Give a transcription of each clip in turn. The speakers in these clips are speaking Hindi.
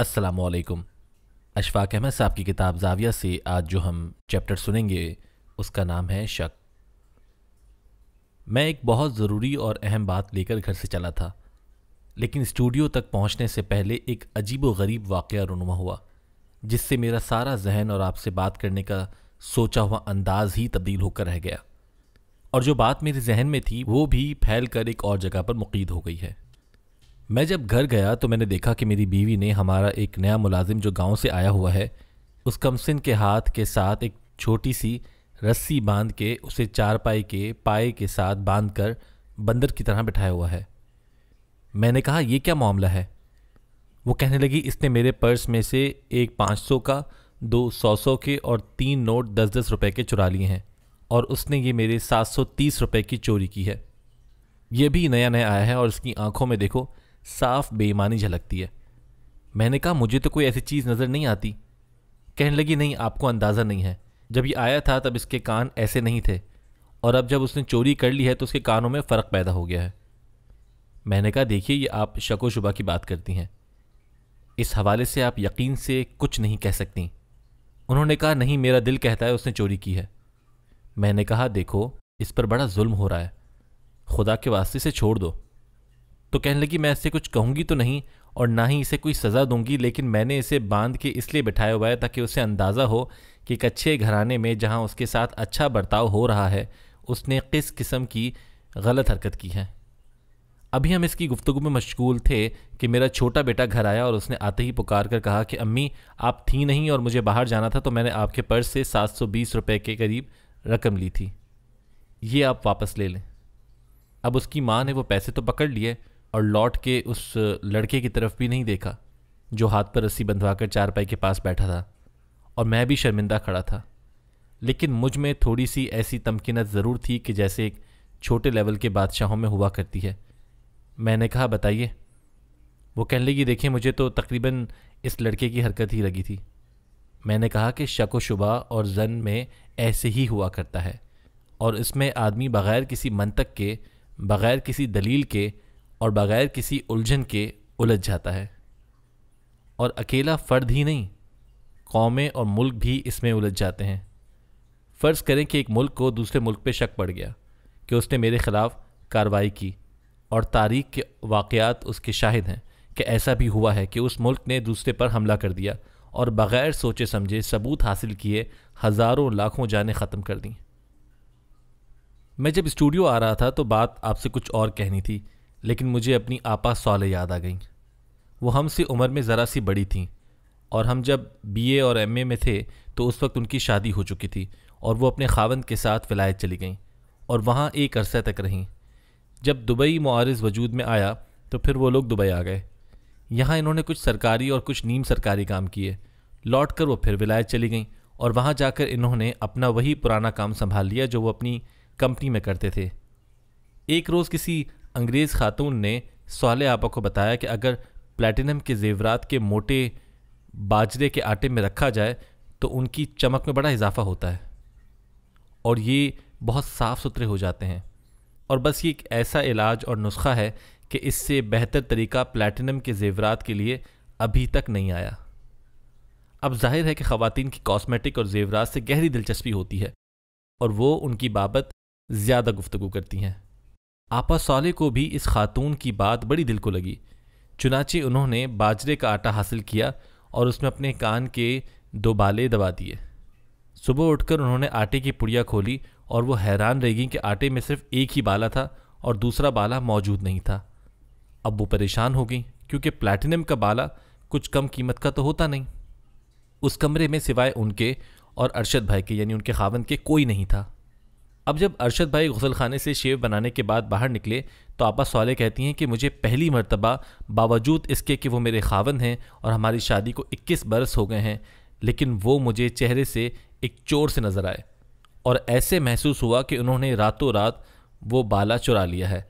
असलकुम अशफाक अहमद साहब की किताब जाविया से आज जो हम चैप्टर सुनेंगे उसका नाम है शक मैं एक बहुत ज़रूरी और अहम बात लेकर घर से चला था लेकिन स्टूडियो तक पहुंचने से पहले एक अजीब व गरीब वाक़ रुनुमा हुआ जिससे मेरा सारा जहन और आपसे बात करने का सोचा हुआ अंदाज ही तब्दील होकर रह गया और जो बात मेरे जहन में थी वो भी फैल कर एक और जगह पर मुकीद हो गई है मैं जब घर गया तो मैंने देखा कि मेरी बीवी ने हमारा एक नया मुलाजिम जो गांव से आया हुआ है उस कमसिन के हाथ के साथ एक छोटी सी रस्सी बांध के उसे चारपाई के पाए के साथ बांध कर बंदर की तरह बिठाया हुआ है मैंने कहा यह क्या मामला है वो कहने लगी इसने मेरे पर्स में से एक पाँच सौ का दो सौ सौ के और तीन नोट दस दस रुपए के चुरा लिए हैं और उसने ये मेरे सात सौ तीस रुपये की चोरी की है ये भी नया नया आया है और इसकी आंखों में देखो साफ बेईमानी झलकती है मैंने कहा मुझे तो कोई ऐसी चीज़ नज़र नहीं आती कहने लगी नहीं आपको अंदाज़ा नहीं है जब ये आया था तब इसके कान ऐसे नहीं थे और अब जब उसने चोरी कर ली है तो उसके कानों में फ़र्क पैदा हो गया है मैंने कहा देखिए ये आप शको शुबा की बात करती हैं इस हवाले से आप यकीन से कुछ नहीं कह सकती उन्होंने कहा नहीं मेरा दिल कहता है उसने चोरी की है मैंने कहा देखो इस पर बड़ा जुल्म हो रहा है खुदा के वास्ते से छोड़ दो तो कहने लगी मैं इससे कुछ कहूँगी तो नहीं और ना ही इसे कोई सज़ा दूंगी लेकिन मैंने इसे बांध के इसलिए बिठाया हुआ है ताकि उसे अंदाज़ा हो कि एक अच्छे घराने में जहाँ उसके साथ अच्छा बर्ताव हो रहा है उसने किस किस्म की गलत हरकत की है अभी हम इसकी गुफ्तु में मशगूल थे कि मेरा छोटा बेटा घर आया और उसने आते ही पुकार कर कहा कि अम्मी आप थी नहीं और मुझे बाहर जाना था तो मैंने आपके पर्स से सात सौ बीस रुपये के करीब रकम ली थी ये आप वापस ले लें अब उसकी माँ ने वो पैसे तो पकड़ लिए और लौट के उस लड़के की तरफ भी नहीं देखा जो हाथ पर रस्सी बंधवा कर चारपाई के पास बैठा था और मैं भी शर्मिंदा खड़ा था लेकिन मुझ में थोड़ी सी ऐसी तमकिनत ज़रूर थी कि जैसे एक छोटे लेवल के बादशाहों में हुआ करती है मैंने कहा बताइए वो कहने लगी देखिए मुझे तो तकरीबन इस लड़के की हरकत ही लगी थी मैंने कहा कि शक व शुबा और जन में ऐसे ही हुआ करता है और इसमें आदमी बग़ैर किसी मनतक के बग़ैर किसी दलील के और बग़ैर किसी उलझन के उलझ जाता है और अकेला फ़र्द ही नहीं कौमें और मुल्क भी इसमें उलझ जाते हैं फ़र्ज़ करें कि एक मुल्क को दूसरे मुल्क पे शक पड़ गया कि उसने मेरे ख़िलाफ़ कार्रवाई की और तारीख के वाक़ात उसके शाहिद हैं कि ऐसा भी हुआ है कि उस मुल्क ने दूसरे पर हमला कर दिया और बग़ैर सोचे समझे सबूत हासिल किए हज़ारों लाखों जानें ख़त्म कर दी मैं जब स्टूडियो आ रहा था तो बात आपसे कुछ और कहनी थी लेकिन मुझे अपनी आपा सौले याद आ गई वो हमसे उम्र में ज़रा सी बड़ी थीं और हम जब बीए और एमए में थे तो उस वक्त उनकी शादी हो चुकी थी और वो अपने खावंद के साथ विलायत चली गईं और वहाँ एक अरसा तक रहीं जब दुबई मुआरज वजूद में आया तो फिर वो लोग दुबई आ गए यहाँ इन्होंने कुछ सरकारी और कुछ नीम सरकारी काम किए लौट कर वो फिर विलायत चली गईं और वहाँ जाकर इन्होंने अपना वही पुराना काम संभाल लिया जो वो अपनी कंपनी में करते थे एक रोज़ किसी अंग्रेज़ खातून ने सवाल आपा को बताया कि अगर प्लेटिनम के जेवरात के मोटे बाजरे के आटे में रखा जाए तो उनकी चमक में बड़ा इजाफा होता है और ये बहुत साफ़ सुथरे हो जाते हैं और बस ये एक ऐसा इलाज और नुस्खा है कि इससे बेहतर तरीका प्लेटिनम के जेवरात के लिए अभी तक नहीं आया अब जाहिर है कि ख़वातीन की कॉस्मेटिक और जेवरात से गहरी दिलचस्पी होती है और वो उनकी बाबत ज़्यादा गुफ्तु करती हैं आपा सौले को भी इस खातून की बात बड़ी दिल को लगी चुनाचे उन्होंने बाजरे का आटा हासिल किया और उसमें अपने कान के दो बाले दबा दिए सुबह उठकर उन्होंने आटे की पुड़िया खोली और वो हैरान रह गई कि आटे में सिर्फ एक ही बाला था और दूसरा बाला मौजूद नहीं था अब वो परेशान हो गई क्योंकि प्लैटिनम का बाला कुछ कम कीमत का तो होता नहीं उस कमरे में सिवाय उनके और अरशद भाई के यानी उनके खावन के कोई नहीं था अब जब अरशद भाई गसल खाने से शेव बनाने के बाद बाहर निकले तो आपा सवाले कहती हैं कि मुझे पहली मरतबा बावजूद इसके कि वो मेरे खावन हैं और हमारी शादी को 21 बरस हो गए हैं लेकिन वो मुझे चेहरे से एक चोर से नज़र आए और ऐसे महसूस हुआ कि उन्होंने रातों रात वो बाला चुरा लिया है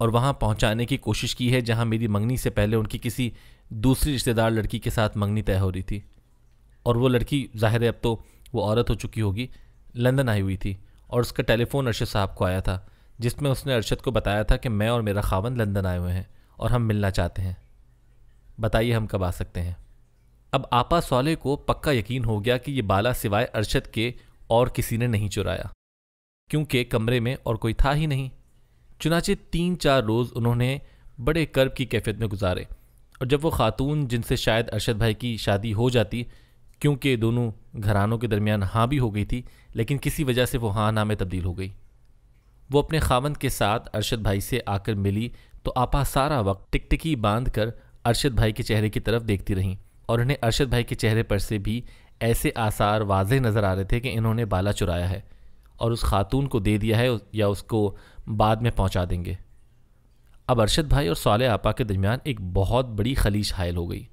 और वहाँ पहुँचाने की कोशिश की है जहाँ मेरी मंगनी से पहले उनकी किसी दूसरी रिश्तेदार लड़की के साथ मंगनी तय हो रही थी और वो लड़की ज़ाहिर है अब तो वो औरत हो चुकी होगी लंदन आई हुई थी और उसका टेलीफ़ोन अरशद साहब को आया था जिसमें उसने अरशद को बताया था कि मैं और मेरा खावन लंदन आए हुए हैं और हम मिलना चाहते हैं बताइए हम कब आ सकते हैं अब आपा सौले को पक्का यकीन हो गया कि ये बाला सिवाय अरशद के और किसी ने नहीं चुराया क्योंकि कमरे में और कोई था ही नहीं चुनाचे तीन चार रोज़ उन्होंने बड़े कर्ब की कैफियत में गुजारे और जब वो खातून जिनसे शायद अरशद भाई की शादी हो जाती क्योंकि दोनों घरानों के दरमियान हाँ भी हो गई थी लेकिन किसी वजह से वो हाँ ना में तब्दील हो गई वो अपने खावंद के साथ अरशद भाई से आकर मिली तो आपा सारा वक्त टिकटिकी बांध कर अरशद भाई के चेहरे की तरफ देखती रहीं और उन्हें अरशद भाई के चेहरे पर से भी ऐसे आसार वाज नज़र आ रहे थे कि इन्होंने बाला चुराया है और उस खातून को दे दिया है या उसको बाद में पहुंचा देंगे अब अरशद भाई और साले आपा के दरमियान एक बहुत बड़ी खलीज हायल हो गई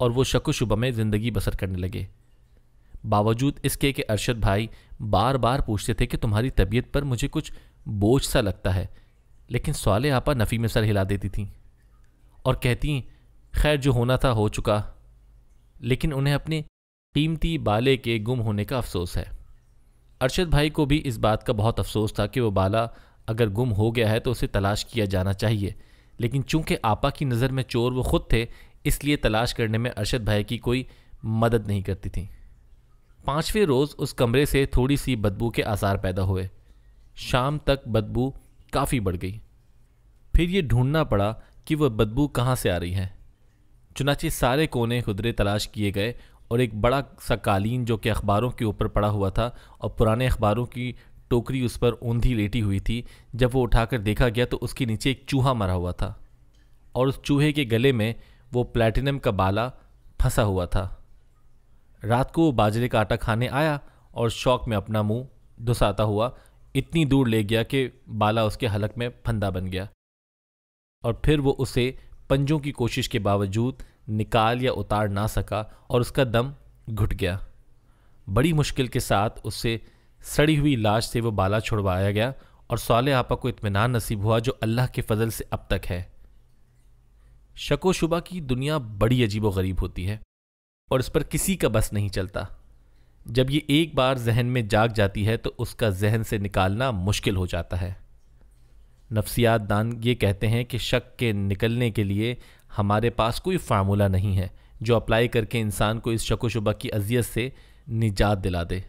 और वो शुभ में ज़िंदगी बसर करने लगे बावजूद इसके कि अरशद भाई बार बार पूछते थे कि तुम्हारी तबीयत पर मुझे कुछ बोझ सा लगता है लेकिन सवाल आपा नफ़ी में सर हिला देती थीं और कहती खैर जो होना था हो चुका लेकिन उन्हें अपने कीमती बाले के गुम होने का अफसोस है अरशद भाई को भी इस बात का बहुत अफसोस था कि वो बाला अगर गुम हो गया है तो उसे तलाश किया जाना चाहिए लेकिन चूंकि आपा की नज़र में चोर वो खुद थे इसलिए तलाश करने में अरशद भाई की कोई मदद नहीं करती थी पाँचवें रोज़ उस कमरे से थोड़ी सी बदबू के आसार पैदा हुए शाम तक बदबू काफ़ी बढ़ गई फिर ये ढूंढना पड़ा कि वह बदबू कहाँ से आ रही है चुनाचे सारे कोने खुदरे तलाश किए गए और एक बड़ा सा कालीन जो कि अखबारों के ऊपर पड़ा हुआ था और पुराने अखबारों की टोकरी उस पर ऊंधी लेटी हुई थी जब वो उठाकर देखा गया तो उसके नीचे एक चूहा मरा हुआ था और उस चूहे के गले में वो प्लैटिनम का बाला फंसा हुआ था रात को वो बाजरे का आटा खाने आया और शौक में अपना मुंह धुसाता हुआ इतनी दूर ले गया कि बाला उसके हलक में फंदा बन गया और फिर वो उसे पंजों की कोशिश के बावजूद निकाल या उतार ना सका और उसका दम घुट गया बड़ी मुश्किल के साथ उससे सड़ी हुई लाश से वो बाला छुड़वाया गया और साल आपा को इतमान नसीब हुआ जो अल्लाह के फजल से अब तक है शको शुबा की दुनिया बड़ी अजीबो गरीब होती है और इस पर किसी का बस नहीं चलता जब ये एक बार जहन में जाग जाती है तो उसका जहन से निकालना मुश्किल हो जाता है नफ्सियात दान ये कहते हैं कि शक के निकलने के लिए हमारे पास कोई फार्मूला नहीं है जो अप्लाई करके इंसान को इस शको शुबा की अजियत से निजात दिला दे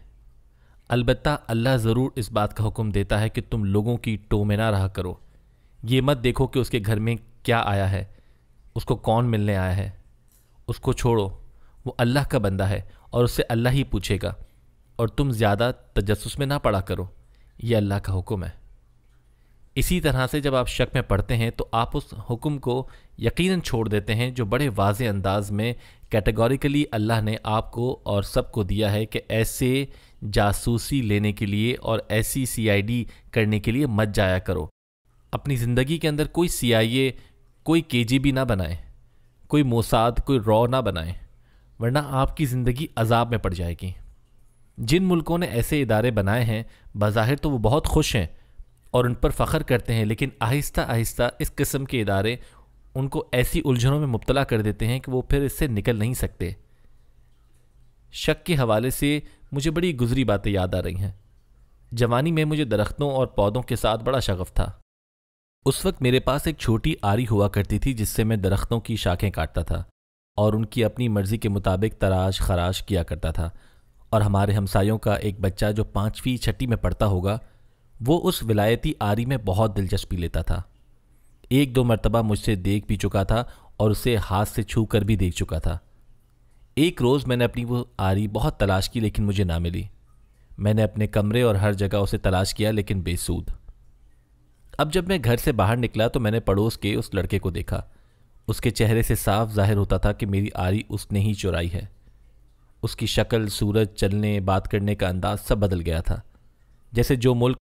अलबत् अल्लाह ज़रूर इस बात का हुक्म देता है कि तुम लोगों की टो में ना रहा करो ये मत देखो कि उसके घर में क्या आया है उसको कौन मिलने आया है उसको छोड़ो वो अल्लाह का बंदा है और उससे अल्लाह ही पूछेगा और तुम ज़्यादा तजस्स में ना पड़ा करो ये अल्लाह का हुक्म है इसी तरह से जब आप शक में पढ़ते हैं तो आप उस हुक्म को यकीनन छोड़ देते हैं जो बड़े वाज अंदाज में कैटेगोरिकली अल्लाह ने आपको और सबको दिया है कि ऐसे जासूसी लेने के लिए और ऐसी सीआईडी करने के लिए मत जाया करो अपनी ज़िंदगी के अंदर कोई सीआईए कोई बी ना बनाए कोई मोसाद कोई रॉ ना बनाए वरना आपकी ज़िंदगी अजाब में पड़ जाएगी जिन मुल्कों ने ऐसे इदारे बनाए हैं बाहिर तो वो बहुत खुश हैं और उन पर फ़ख्र करते हैं लेकिन आहिस्ता आहिस्ता इस किस्म के इदारे उनको ऐसी उलझनों में मुबतला कर देते हैं कि वो फिर इससे निकल नहीं सकते शक के हवाले से मुझे बड़ी गुजरी बातें याद आ रही हैं जवानी में मुझे दरख्तों और पौधों के साथ बड़ा शगफ़ था उस वक्त मेरे पास एक छोटी आरी हुआ करती थी जिससे मैं दरख्तों की शाखें काटता था और उनकी अपनी मर्जी के मुताबिक तराश खराश किया करता था और हमारे हमसायों का एक बच्चा जो पाँचवीं छठी में पढ़ता होगा वो उस विलायती आरी में बहुत दिलचस्पी लेता था एक दो मरतबा मुझसे देख भी चुका था और उसे हाथ से छू कर भी देख चुका था एक रोज़ मैंने अपनी वो आरी बहुत तलाश की लेकिन मुझे ना मिली मैंने अपने कमरे और हर जगह उसे तलाश किया लेकिन बेसूद अब जब मैं घर से बाहर निकला तो मैंने पड़ोस के उस लड़के को देखा उसके चेहरे से साफ जाहिर होता था कि मेरी आरी उसने ही चुराई है उसकी शक्ल सूरज चलने बात करने का अंदाज सब बदल गया था जैसे जो मुल्क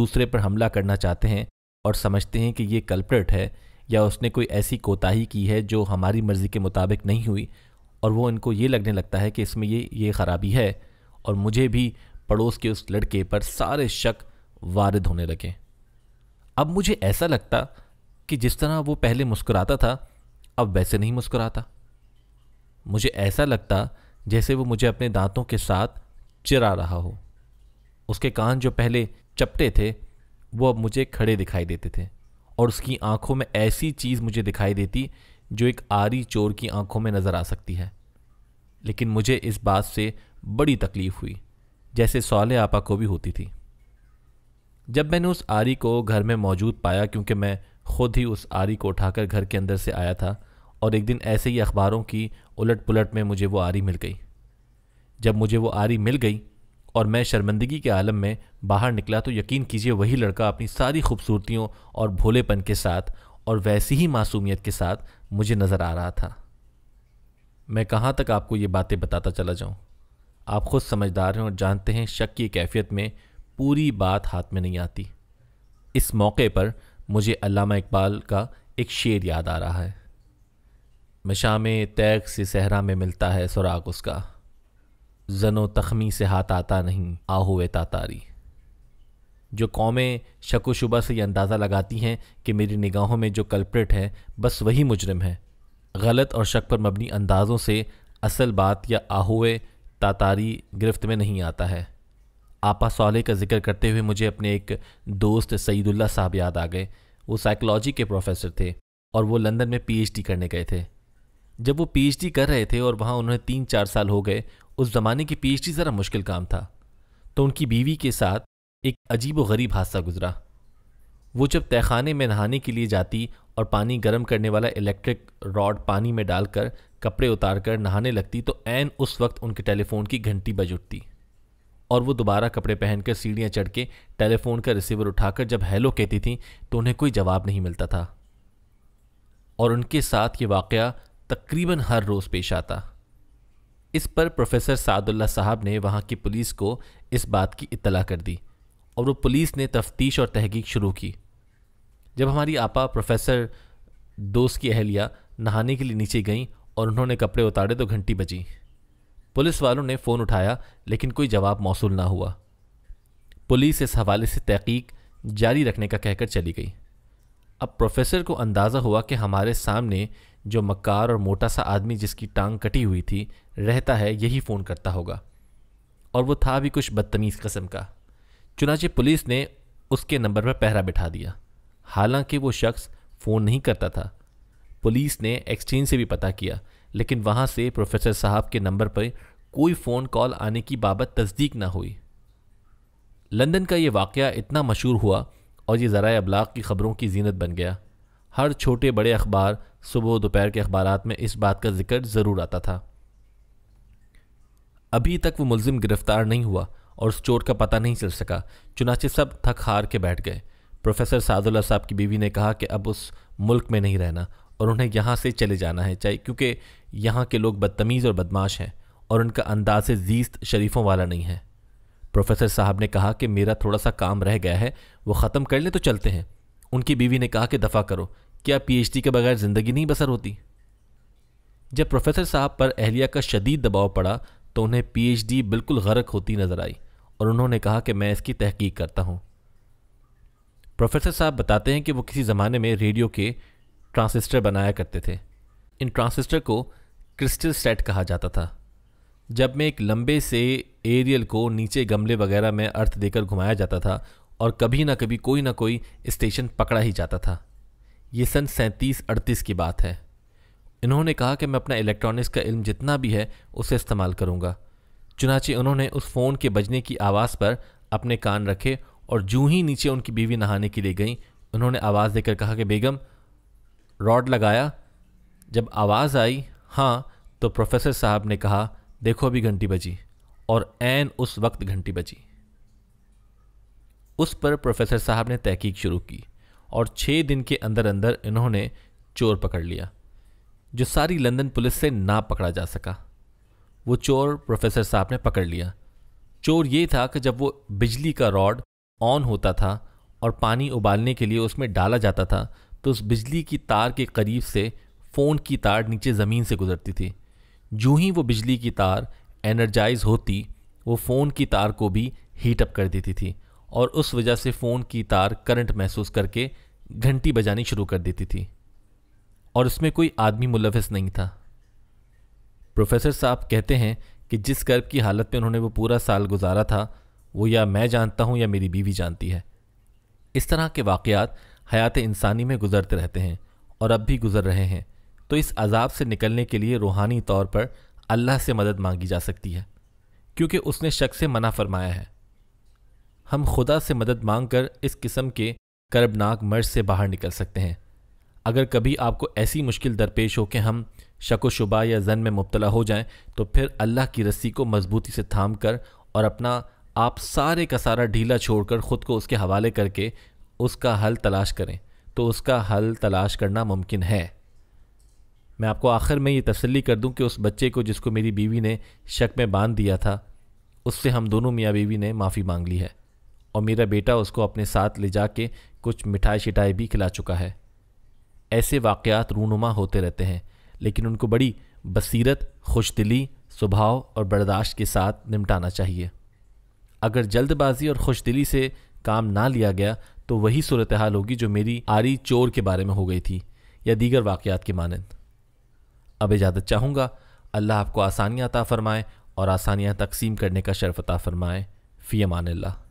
दूसरे पर हमला करना चाहते हैं और समझते हैं कि ये कल्प्रेट है या उसने कोई ऐसी कोताही की है जो हमारी मर्ज़ी के मुताबिक नहीं हुई और वो इनको ये लगने लगता है कि इसमें ये ये ख़राबी है और मुझे भी पड़ोस के उस लड़के पर सारे शक वारद होने लगे अब मुझे ऐसा लगता कि जिस तरह वो पहले मुस्कुराता था अब वैसे नहीं मुस्कुराता मुझे ऐसा लगता जैसे वो मुझे अपने दांतों के साथ चिरा रहा हो उसके कान जो पहले चपटे थे वो अब मुझे खड़े दिखाई देते थे और उसकी आंखों में ऐसी चीज़ मुझे दिखाई देती जो एक आरी चोर की आंखों में नज़र आ सकती है लेकिन मुझे इस बात से बड़ी तकलीफ़ हुई जैसे सौले आपा को भी होती थी जब मैंने उस आरी को घर में मौजूद पाया क्योंकि मैं खुद ही उस आरी को उठाकर घर के अंदर से आया था और एक दिन ऐसे ही अखबारों की उलट पुलट में मुझे वो आरी मिल गई जब मुझे वो आरी मिल गई और मैं शर्मंदगी के आलम में बाहर निकला तो यकीन कीजिए वही लड़का अपनी सारी खूबसूरतियों और भोलेपन के साथ और वैसी ही मासूमियत के साथ मुझे नज़र आ रहा था मैं कहाँ तक आपको ये बातें बताता चला जाऊँ आप खुद समझदार हैं और जानते हैं शक की कैफियत में पूरी बात हाथ में नहीं आती इस मौके पर मुझे अलामा इकबाल का एक शेर याद आ रहा है मशाम तैग से सहरा में मिलता है सुराग उसका जनो तखमी से हाथ आता नहीं आहुए तातारी जो कौमें शक शुबा से ये अंदाज़ा लगाती हैं कि मेरी निगाहों में जो कल्प्रेट है बस वही मुजरम है गलत और शक पर मबनी अंदाज़ों से असल बात या आहुए तातारी गिरफ्त में नहीं आता है आपा सौले का जिक्र करते हुए मुझे अपने एक दोस्त सईदुल्ला साहब याद आ गए वो साइकोलॉजी के प्रोफेसर थे और वो लंदन में पीएचडी करने गए थे जब वो पीएचडी कर रहे थे और वहाँ उन्हें तीन चार साल हो गए उस ज़माने की पीएचडी ज़रा मुश्किल काम था तो उनकी बीवी के साथ एक अजीब गरीब हादसा गुजरा वो जब तहखाने में नहाने के लिए जाती और पानी गर्म करने वाला इलेक्ट्रिक रॉड पानी में डालकर कपड़े उतार कर नहाने लगती तो ऐन उस वक्त उनके टेलीफोन की घंटी बज उठती और वो दोबारा कपड़े पहनकर सीढ़ियाँ चढ़ के टेलीफोन का रिसीवर उठाकर जब हेलो कहती थी तो उन्हें कोई जवाब नहीं मिलता था और उनके साथ ये वाक़ तकरीबन हर रोज़ पेश आता इस पर प्रोफेसर सादुल्ला साहब ने वहाँ की पुलिस को इस बात की इतला कर दी और वो पुलिस ने तफ्तीश और तहकीक शुरू की जब हमारी आपा प्रोफेसर दोस्त की अहलिया नहाने के लिए नीचे गईं और उन्होंने कपड़े उतारे तो घंटी बजी पुलिस वालों ने फ़ोन उठाया लेकिन कोई जवाब मौसू ना हुआ पुलिस इस हवाले से तहकीक जारी रखने का कहकर चली गई अब प्रोफेसर को अंदाज़ा हुआ कि हमारे सामने जो मक्कार और मोटा सा आदमी जिसकी टांग कटी हुई थी रहता है यही फ़ोन करता होगा और वो था भी कुछ बदतमीज़ कस्म का चुनाचे पुलिस ने उसके नंबर पर पहरा बिठा दिया हालांकि वो शख्स फ़ोन नहीं करता था पुलिस ने एक्सचेंज से भी पता किया लेकिन वहाँ से प्रोफेसर साहब के नंबर पर कोई फ़ोन कॉल आने की बाबत तस्दीक ना हुई लंदन का ये वाक़ इतना मशहूर हुआ और ये ज़रा अबलाग की ख़बरों की जीनत बन गया हर छोटे बड़े अखबार सुबह दोपहर के अखबार में इस बात का जिक्र ज़रूर आता था अभी तक वो मुलजिम गिरफ्तार नहीं हुआ और उस चोट का पता नहीं चल सका चुनाचे सब थक हार के बैठ गए प्रोफेसर सादुल्ला साहब की बीवी ने कहा कि अब उस मुल्क में नहीं रहना और उन्हें यहाँ से चले जाना है चाहे क्योंकि यहाँ के लोग बदतमीज़ और बदमाश हैं और उनका अंदाज जीस्त शरीफों वाला नहीं है प्रोफेसर साहब ने कहा कि मेरा थोड़ा सा काम रह गया है वो ख़त्म कर ले तो चलते हैं उनकी बीवी ने कहा कि दफ़ा करो क्या पीएचडी के बगैर ज़िंदगी नहीं बसर होती जब प्रोफेसर साहब पर अहलिया का शदीद दबाव पड़ा तो उन्हें पीएचडी बिल्कुल गर्क होती नज़र आई और उन्होंने कहा कि मैं इसकी तहकीक करता हूँ प्रोफेसर साहब बताते हैं कि वो किसी ज़माने में रेडियो के ट्रांसिस्टर बनाया करते थे इन ट्रांसिस्टर को क्रिस्टल सेट कहा जाता था जब मैं एक लंबे से एरियल को नीचे गमले वगैरह में अर्थ देकर घुमाया जाता था और कभी ना कभी कोई ना कोई स्टेशन पकड़ा ही जाता था ये सन सैंतीस अड़तीस की बात है इन्होंने कहा कि मैं अपना इलेक्ट्रॉनिक्स का इल्म जितना भी है उसे इस्तेमाल करूँगा चुनाचे उन्होंने उस फ़ोन के बजने की आवाज़ पर अपने कान रखे और जूँ ही नीचे उनकी बीवी नहाने के लिए गई उन्होंने आवाज़ देकर कहा कि बेगम रॉड लगाया जब आवाज़ आई हाँ तो प्रोफेसर साहब ने कहा देखो अभी घंटी बजी और एन उस वक्त घंटी बजी उस पर प्रोफेसर साहब ने तहकीक शुरू की और छः दिन के अंदर अंदर इन्होंने चोर पकड़ लिया जो सारी लंदन पुलिस से ना पकड़ा जा सका वो चोर प्रोफेसर साहब ने पकड़ लिया चोर ये था कि जब वो बिजली का रॉड ऑन होता था और पानी उबालने के लिए उसमें डाला जाता था तो उस बिजली की तार के करीब से फ़ोन की तार नीचे ज़मीन से गुजरती थी जूँ ही वो बिजली की तार एनर्जाइज होती वो फ़ोन की तार को भी हीट अप कर देती थी और उस वजह से फ़ोन की तार करंट महसूस करके घंटी बजानी शुरू कर देती थी और उसमें कोई आदमी मुलविस नहीं था प्रोफेसर साहब कहते हैं कि जिस गर्ब की हालत में उन्होंने वो पूरा साल गुजारा था वो या मैं जानता हूँ या मेरी बीवी जानती है इस तरह के वाक़ हयात इंसानी में गुजरते रहते हैं और अब भी गुजर रहे हैं तो इस अजाब से निकलने के लिए रूहानी तौर पर अल्लाह से मदद मांगी जा सकती है क्योंकि उसने शक से मना फरमाया है हम खुदा से मदद मांग कर इस किस्म के करबनाक मर्ज से बाहर निकल सकते हैं अगर कभी आपको ऐसी मुश्किल दरपेश हो कि हम शक व शुबा या जन में मुबतला हो जाएं तो फिर अल्लाह की रस्सी को मजबूती से थाम कर और अपना आप सारे का सारा ढीला छोड़कर ख़ुद को उसके हवाले करके उसका हल तलाश करें तो उसका हल तलाश करना मुमकिन है मैं आपको आखिर में ये तसल्ली कर दूं कि उस बच्चे को जिसको मेरी बीवी ने शक में बांध दिया था उससे हम दोनों मियाँ बीवी ने माफ़ी मांग ली है और मेरा बेटा उसको अपने साथ ले जा के कुछ मिठाई शिठाई भी खिला चुका है ऐसे वाक़ात रूनुमा होते रहते हैं लेकिन उनको बड़ी बसीरत खुश दिली स्वभाव और बर्दाश्त के साथ निमटाना चाहिए अगर जल्दबाजी और खुश दिली से काम ना लिया गया तो वही सूरत हाल होगी जो मेरी आरी चोर के बारे में हो गई थी या दीगर वाक़ात के मानंद अब इजाज़त चाहूँगा अल्लाह आपको आसानियाँ अता फ़रमाएँ और आसानियाँ तकसीम करने का शरफ़ अता फ़रमाएँ फ़ी अमान